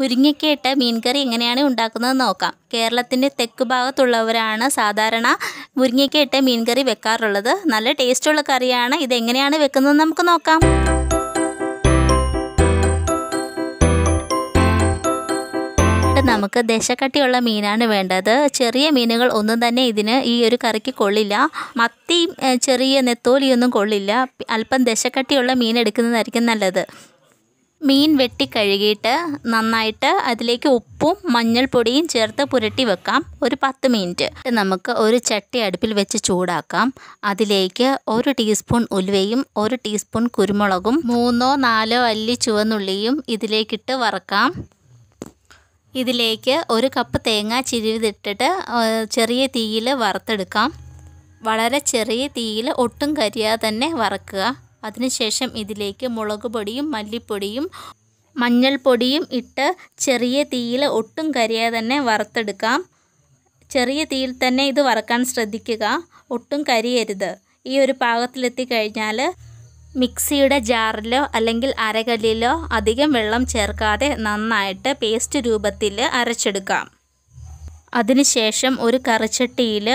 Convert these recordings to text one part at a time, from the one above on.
മുരിങ്ങയ്ക്കയിട്ട് മീൻകറി എങ്ങനെയാണ് ഉണ്ടാക്കുന്നത് നോക്കാം കേരളത്തിൻ്റെ തെക്ക് ഭാഗത്തുള്ളവരാണ് സാധാരണ മുരിങ്ങയ്ക്കയിട്ട് മീൻകറി വെക്കാറുള്ളത് നല്ല ടേസ്റ്റുള്ള കറിയാണ് ഇതെങ്ങനെയാണ് വെക്കുന്നത് നമുക്ക് നോക്കാം നമുക്ക് ദശക്കട്ടിയുള്ള മീനാണ് വേണ്ടത് ചെറിയ മീനുകൾ ഒന്നും തന്നെ ഇതിന് ഈ ഒരു കറിക്ക് കൊള്ളില്ല മത്തി ചെറിയ നെത്തോലിയൊന്നും കൊള്ളില്ല അല്പം ദശക്കട്ടിയുള്ള മീൻ എടുക്കുന്നതായിരിക്കും നല്ലത് മീൻ വെട്ടി കഴുകിയിട്ട് നന്നായിട്ട് അതിലേക്ക് ഉപ്പും മഞ്ഞൾപ്പൊടിയും ചേർത്ത് പുരട്ടി വെക്കാം ഒരു പത്ത് മിനിറ്റ് നമുക്ക് ഒരു ചട്ടി അടുപ്പിൽ വെച്ച് ചൂടാക്കാം അതിലേക്ക് ഒരു ടീസ്പൂൺ ഉലുവയും ഒരു ടീസ്പൂൺ കുരുമുളകും മൂന്നോ നാലോ അല്ലി ചുവന്നുള്ളിയും ഇതിലേക്കിട്ട് വറക്കാം ഇതിലേക്ക് ഒരു കപ്പ് തേങ്ങ ചിരിവിതിട്ടിട്ട് ചെറിയ തീയിൽ വറുത്തെടുക്കാം വളരെ ചെറിയ തീയിൽ ഒട്ടും കരിയാതെ തന്നെ വറക്കുക അതിനുശേഷം ഇതിലേക്ക് മുളക് പൊടിയും മല്ലിപ്പൊടിയും മഞ്ഞൾപ്പൊടിയും ഇട്ട് ചെറിയ തീയിൽ ഒട്ടും കരിയാതെ തന്നെ വറുത്തെടുക്കാം ചെറിയ തീയിൽ തന്നെ ഇത് വറക്കാൻ ശ്രദ്ധിക്കുക ഒട്ടും കരിയരുത് ഈ ഒരു പാകത്തിലെത്തി കഴിഞ്ഞാൽ മിക്സിയുടെ ജാറിലോ അല്ലെങ്കിൽ അരകല്ലിലോ അധികം വെള്ളം ചേർക്കാതെ നന്നായിട്ട് പേസ്റ്റ് രൂപത്തിൽ അരച്ചെടുക്കാം അതിനുശേഷം ഒരു കറിച്ചട്ടിയിൽ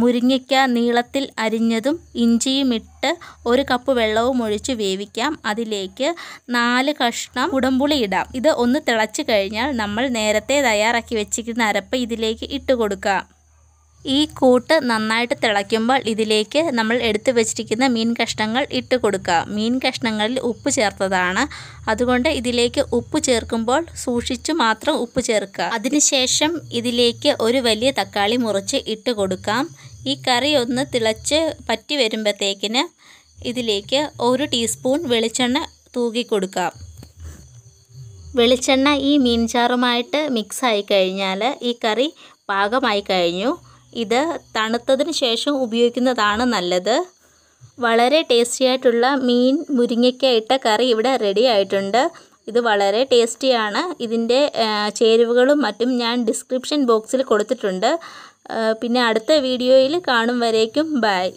മുരിങ്ങയ്ക്ക നീളത്തിൽ അരിഞ്ഞതും ഇഞ്ചിയും ഇട്ട് ഒരു കപ്പ് വെള്ളവും ഒഴിച്ച് വേവിക്കാം അതിലേക്ക് നാല് കഷ്ണം ഉടമ്പുളി ഇടാം ഇത് ഒന്ന് തിളച്ച് കഴിഞ്ഞാൽ നമ്മൾ നേരത്തെ തയ്യാറാക്കി വെച്ചിരിക്കുന്ന അരപ്പ് ഇതിലേക്ക് ഇട്ട് കൊടുക്കാം ഈ കൂട്ട് നന്നായിട്ട് തിളയ്ക്കുമ്പോൾ ഇതിലേക്ക് നമ്മൾ എടുത്തു വെച്ചിരിക്കുന്ന മീൻ കഷ്ണങ്ങൾ ഇട്ട് കൊടുക്കുക മീൻ കഷ്ണങ്ങളിൽ ഉപ്പ് ചേർത്തതാണ് അതുകൊണ്ട് ഇതിലേക്ക് ഉപ്പ് ചേർക്കുമ്പോൾ സൂക്ഷിച്ചു മാത്രം ഉപ്പ് ചേർക്കുക അതിനുശേഷം ഇതിലേക്ക് ഒരു വലിയ തക്കാളി മുറിച്ച് ഇട്ട് കൊടുക്കാം ഈ കറി ഒന്ന് തിളച്ച് പറ്റി വരുമ്പോഴത്തേക്കിന് ഇതിലേക്ക് ഒരു ടീസ്പൂൺ വെളിച്ചെണ്ണ തൂകി കൊടുക്കാം വെളിച്ചെണ്ണ ഈ മീൻചാറുമായിട്ട് മിക്സായി കഴിഞ്ഞാൽ ഈ കറി പാകമായി കഴിഞ്ഞു ഇത് തണുത്തതിന് ശേഷം ഉപയോഗിക്കുന്നതാണ് നല്ലത് വളരെ ടേസ്റ്റി ആയിട്ടുള്ള മീൻ മുരിങ്ങയ്ക്ക ഇട്ട കറി ഇവിടെ റെഡി ആയിട്ടുണ്ട് ഇത് വളരെ ടേസ്റ്റിയാണ് ഇതിൻ്റെ ചേരുവകളും മറ്റും ഞാൻ ഡിസ്ക്രിപ്ഷൻ ബോക്സിൽ കൊടുത്തിട്ടുണ്ട് പിന്നെ അടുത്ത വീഡിയോയിൽ കാണും വരേക്കും ബൈ